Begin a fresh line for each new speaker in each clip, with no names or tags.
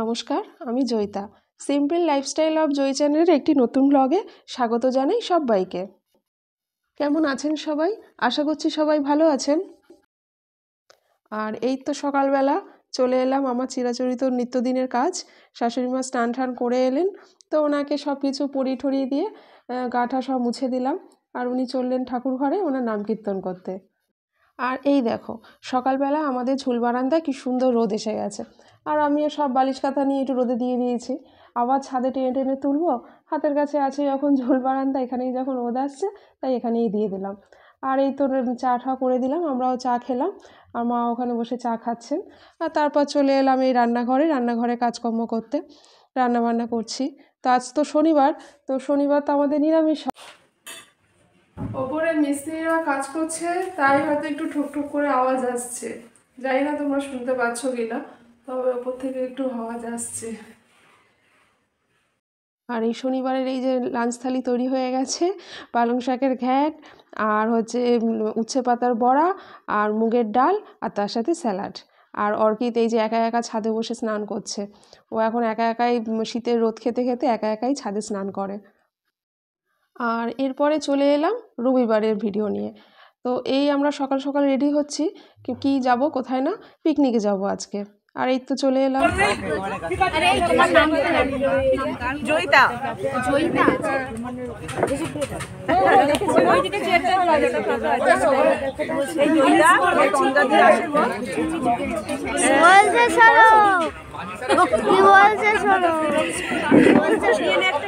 নমস্কার আমি Joyita simple lifestyle of Joy চ্যানেলের একটি নতুন ব্লগে স্বাগত জানাই সবাইকে কেমন আছেন সবাই আশা করছি সবাই ভালো আছেন আর এই তো সকালবেলা চলে এলাম আমার চিরাচরিত নিত্যদিনের কাজ শাশুড়ি মা স্নান টান করে এলেন তো ওনাকে সব কিছু পরি ঠরিয়ে দিয়ে গাঠা সব মুছে দিলাম আর উনি চললেন ঠাকুর ঘরে ওনার নাম কীর্তন করতে আর এই দেখো সকালবেলা আমাদের ঝুল বারান্দায় কী সুন্দর রোদ এসে গেছে আর আমিও সব বালিশ কাঁথা নিয়ে একটু রোদে দিয়ে দিয়েছি আবার ছাদে টেনে টেনে তুলবো হাতের কাছে আছে যখন ঝুল বারান্দা এখানেই যখন রোদ আসছে তাই এখানেই দিয়ে দিলাম আর এই তো চা ঠা করে দিলাম আমরাও চা খেলাম আর মা ওখানে বসে চা খাচ্ছেন আর তারপর চলে এলাম এই রান্নাঘরে রান্নাঘরে কাজকর্ম করতে রান্নাবান্না করছি তো আজ তো শনিবার তো শনিবার তো আমাদের নিরামিষ ওপরে মিস্ত্রিরা কাজ করছে তাই হয়তো একটু ঠুকঠুক করে আওয়াজ আসছে যাই না তোমরা শুনতে পাচ্ছ কি না তবে ওপর থেকে একটু আওয়াজ আসছে আর এই শনিবারের এই যে লাঞ্চ থালি তৈরি হয়ে গেছে পালং শাকের ঘ্যাট আর হচ্ছে উচ্ছে পাতার বড়া আর মুগের ডাল আর তার সাথে স্যালাড আর অর্কিত এই যে একা একা ছাদে বসে স্নান করছে ও এখন একা একাই শীতের রোদ খেতে খেতে একা একাই ছাদে স্নান করে আর এরপরে চলে এলাম রবিবারের ভিডিও নিয়ে তো এই আমরা সকাল সকাল রেডি হচ্ছি কি যাব কোথায় না পিকনিকে যাব আজকে আর এই তো চলে এলাম কি বলছে বলছে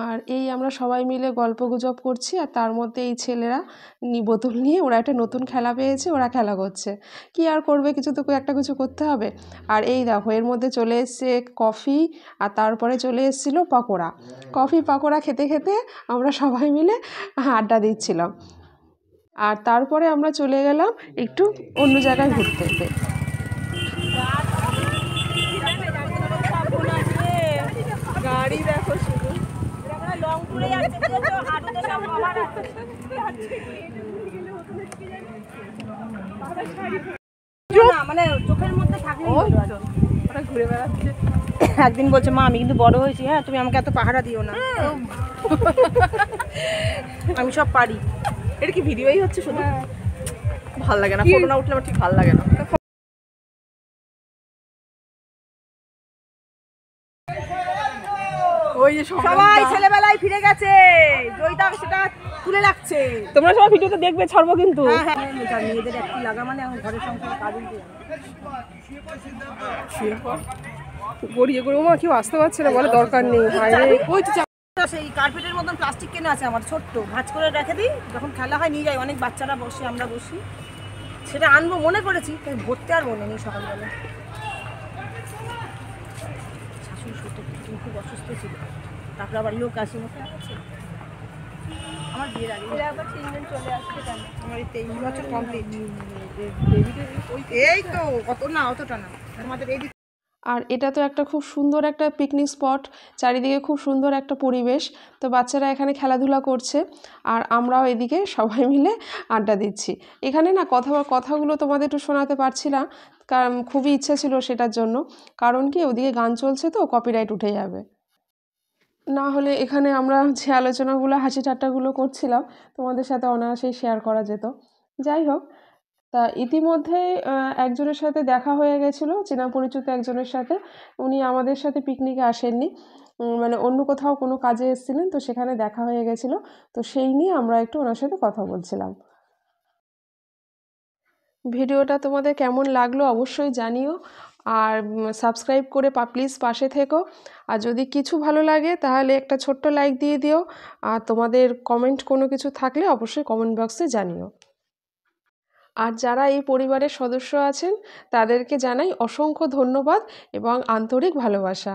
আর এই আমরা সবাই মিলে গল্প গুজব করছি আর তার মধ্যে এই ছেলেরা বোতল নিয়ে ওরা একটা নতুন খেলা পেয়েছে ওরা খেলা করছে কি আর করবে কিছু তো একটা কিছু করতে হবে আর এই দেখো এর মধ্যে চলে এসছে কফি আর তারপরে চলে এসেছিল পকোড়া কফি পকোড়া খেতে খেতে আমরা সবাই মিলে আড্ডা দিচ্ছিলাম আর তারপরে আমরা চলে গেলাম একটু অন্য জায়গায় ঘুরতে
গাড়ি দেখো
যাচ্ছে সব মানে চোখের মধ্যে ঘুরে বেড়াচ্ছে একদিন বলছে মা আমি কিন্তু বড় হয়েছি হ্যাঁ তুমি আমাকে এত পাহারা দিও না হ্যাঁ। আমি সব পারি এটা কি ভিডিওই হচ্ছে শুধু হ্যাঁ। ভাল লাগে না ফটো না উঠলে আমার ঠিক ভাল লাগে না সবাই ছেলেবেলায় ফিরে গেছে জয়দা সেটা তুলে লাগছে তোমরা সবাই ভিডিওতে দেখবে ছাড়বো কিন্তু হ্যাঁ, হ্যাঁ। মেয়েদের একটু লাগা মানে আমার ঘরের সংসার গড়িয়ে গড়িয়ে মা কেউ আসতে পারছে না বলে দরকার নেই ওই সেই কার্পেটের মতন প্লাস্টিক কেনা আছে আমার ছোট্ট ভাজ করে রেখে দিই যখন খেলা হয় নিয়ে যাই অনেক বাচ্চারা বসে আমরা বসি সেটা আনবো মনে করেছি তাই ভরতে আর মনে নেই সকালবেলা শাশুড়ি সত্যি খুব অসুস্থ ছিল আবার আর এটা তো একটা খুব সুন্দর একটা পিকনিক স্পট চারিদিকে খুব সুন্দর একটা পরিবেশ তো বাচ্চারা এখানে খেলাধুলা করছে আর আমরাও এদিকে সবাই মিলে আড্ডা দিচ্ছি এখানে না কথা কথাগুলো তোমাদের একটু শোনাতে পারছি না কারণ খুবই ইচ্ছা ছিল সেটার জন্য কারণ কি ওদিকে গান চলছে তো কপিরাইট উঠে যাবে না হলে এখানে আমরা যে আলোচনাগুলো হাসি ঠাট্টাগুলো করছিলাম তোমাদের সাথে অনায়াসেই শেয়ার করা যেত যাই হোক তা ইতিমধ্যেই একজনের সাথে দেখা হয়ে গেছিলো চেনা পরিচিত একজনের সাথে উনি আমাদের সাথে পিকনিকে আসেননি মানে অন্য কোথাও কোনো কাজে এসেছিলেন তো সেখানে দেখা হয়ে গেছিলো তো সেই নিয়ে আমরা একটু ওনার সাথে কথা বলছিলাম ভিডিওটা তোমাদের কেমন লাগলো অবশ্যই জানিও আর সাবস্ক্রাইব করে পা প্লিজ পাশে থেকো আর যদি কিছু ভালো লাগে তাহলে একটা ছোট্ট লাইক দিয়ে দিও আর তোমাদের কমেন্ট কোনো কিছু থাকলে অবশ্যই কমেন্ট বক্সে জানিও আর যারা এই পরিবারের সদস্য আছেন তাদেরকে জানাই অসংখ্য ধন্যবাদ এবং আন্তরিক ভালোবাসা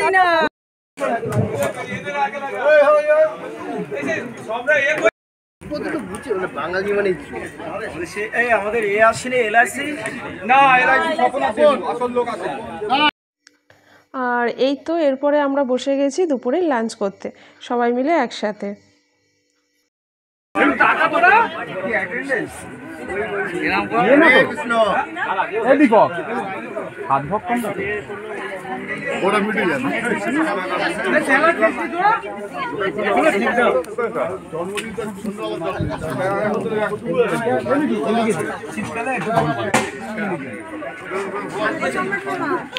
আর এই তো এরপরে আমরা বসে গেছি দুপুরে লাঞ্চ করতে সবাই মিলে একসাথে ওটা মিটে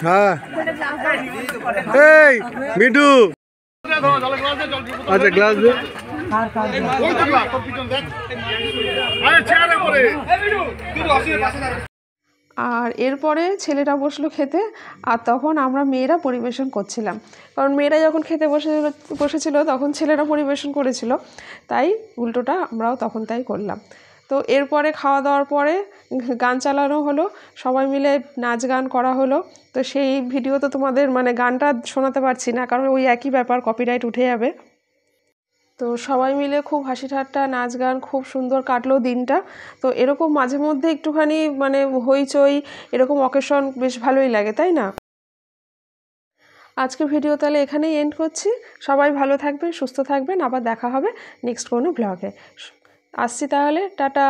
হ্যাঁ মিঠু আচ্ছা গ্লাস দে দেখ আর এরপরে ছেলেরা বসলো খেতে আর তখন আমরা মেয়েরা পরিবেশন করছিলাম কারণ মেয়েরা যখন খেতে বসে বসেছিল তখন ছেলেরা পরিবেশন করেছিল তাই উল্টোটা আমরাও তখন তাই করলাম তো এরপরে খাওয়া দাওয়ার পরে গান চালানো হলো সবাই মিলে নাচ গান করা হলো তো সেই ভিডিও তো তোমাদের মানে গানটা শোনাতে পারছি না কারণ ওই একই ব্যাপার কপিরাইট উঠে যাবে তো সবাই মিলে খুব হাসি ঠাট্টা নাচ গান খুব সুন্দর কাটলো দিনটা তো এরকম মাঝে মধ্যে একটুখানি মানে হইচই এরকম অকেশন বেশ ভালোই লাগে তাই না আজকে ভিডিও তাহলে এখানেই এন্ড করছি সবাই ভালো থাকবেন সুস্থ থাকবেন আবার দেখা হবে নেক্সট কোনো ব্লগে আসছি তাহলে টাটা